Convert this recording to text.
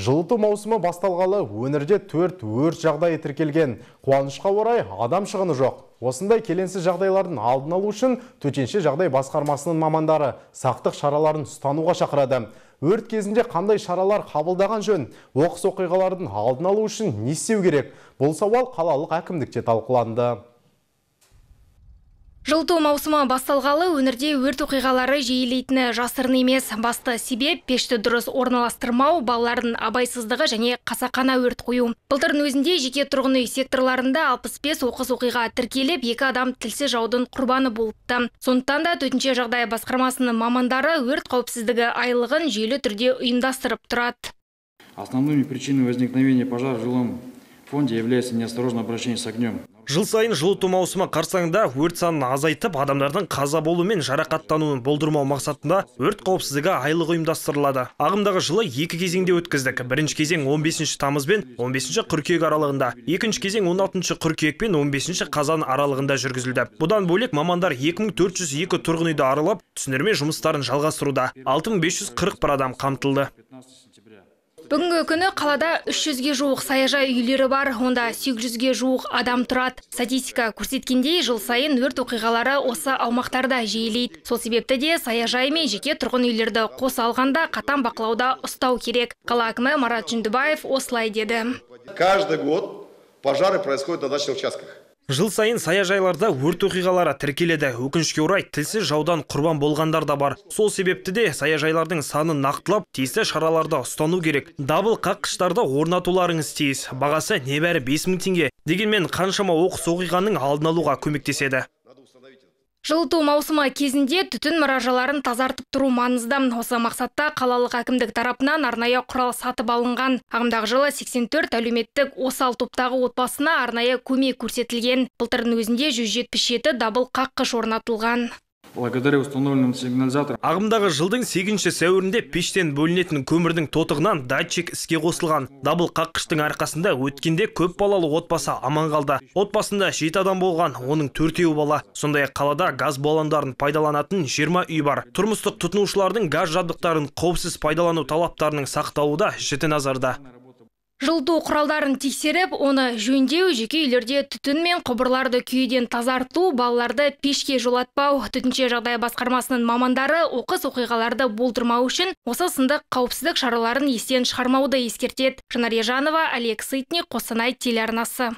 Жылыту маусымы басталғалы өңірде төрт өрт жағдай тіркелген. Қуанышқа орай адам шығыны жоқ. Осындай келенсі жағдайлардың алдын алу үшін төтенше жағдай басқармасының мамандары сақтық шараларын ұстануға шақырады. Өрт кезінде қандай шаралар қабылдаған жөн? Оқыс оқиғалардың алдын алу үшін не істеу керек? Бұл сауал қалалық әкімдікте талқыланды. Жылту маусыма басталғалы өңірде өрт оқиғалары жиілейтіні жасырын емес басты себеп пешті дұрыс орналастырмау балалардың абайсыздығы және қасақана өрт қою былтырдың өзінде жеке тұрғын үй секторларында 65 оқыс оқиға тіркеліп екі адам тілсі жаудың құрбаны болыпты сондықтан да төтенше жағдай басқармасының мамандары өрт қауіпсіздігі айлығын жүйелі түрде ұйымдастырып тұрады основными причинами возникновения пожара в жилом фонде является неосторожное обращение с огнем жыл сайын жылыту маусымы қарсаңында өрт санын азайтып адамдардың қаза болу мен жарақаттануын болдырмау мақсатында өрт қауіпсіздігі айлығы ұйымдастырылады ағымдағы жылы екі кезеңде өткіздік бірінші кезең 15 тамыз бен 15 қыркүйек аралығында екінші кезең 16 қыркүйек пен 15 қазан аралығында жүргізілді бұдан бөлек мамандар 2402 тұрғын үйді аралап түсіндірме жұмыстарын жалғастыруда 6540 адам қамтылды бүгінгі күні қалада 300-ге жуық саяжай үйлері бар онда 800-ге жуық адам тұрады статистика көрсеткендей жыл сайын өрт оқиғалары осы аумақтарда жиілейді сол себепті де саяжай мен жеке тұрғын үйлерді қоса алғанда қатаң бақылауда ұстау керек қала әкімі марат жүндібаев осылай деді каждый год пожары происходят на дачных участках жыл сайын саяжайларда өрт оқиғалары тіркеледі өкінішке орай тілсіз жаудан құрбан болғандар да бар сол себепті де саяжайлардың санын нақтылап тиісті шараларда ұстану керек дабыл қаққыштарды орнатуларыңыз тиіс бағасы небәрі 5000 мың дегенмен қаншама оқыс оқиғаның алдын алуға көмектеседі жылыту маусымы кезінде түтін мұражаларын тазартып тұру маңызды осы мақсатта қалалық әкімдік тарапынан арнайы құрал сатып алынған ағымдағы жылы 84 әлеуметтік осал топтағы отбасына арнайы көмек көрсетілген былтырдың өзінде 177 дабыл қаққыш орнатылған благодаря установленным сигнализаторам ағымдағы жылдың сегізінші сәуірінде пештен бөлінетін көмірдің тотығынан датчик іске қосылған дабыл қаққыштың арқасында өткенде көп балалы отбасы аман қалды отбасында жеті адам болған оның төртеуі бала сондай қалада газ баллондарын пайдаланатын 20 үй бар тұрмыстық тұтынушылардың газ жабдықтарын қауіпсіз пайдалану талаптарының сақталуы да жіті назарда жылыту құралдарын тексеріп оны жөндеу жеке үйлерде түтін мен құбырларды күйеден тазарту балаларды пешке жолатпау түтінше жағдай басқармасының мамандары оқыс оқиғаларды болдырмау үшін осы сынды қауіпсіздік шараларын естен шығармауды ескертеді жанар Ежанова, олег қостанай телеарнасы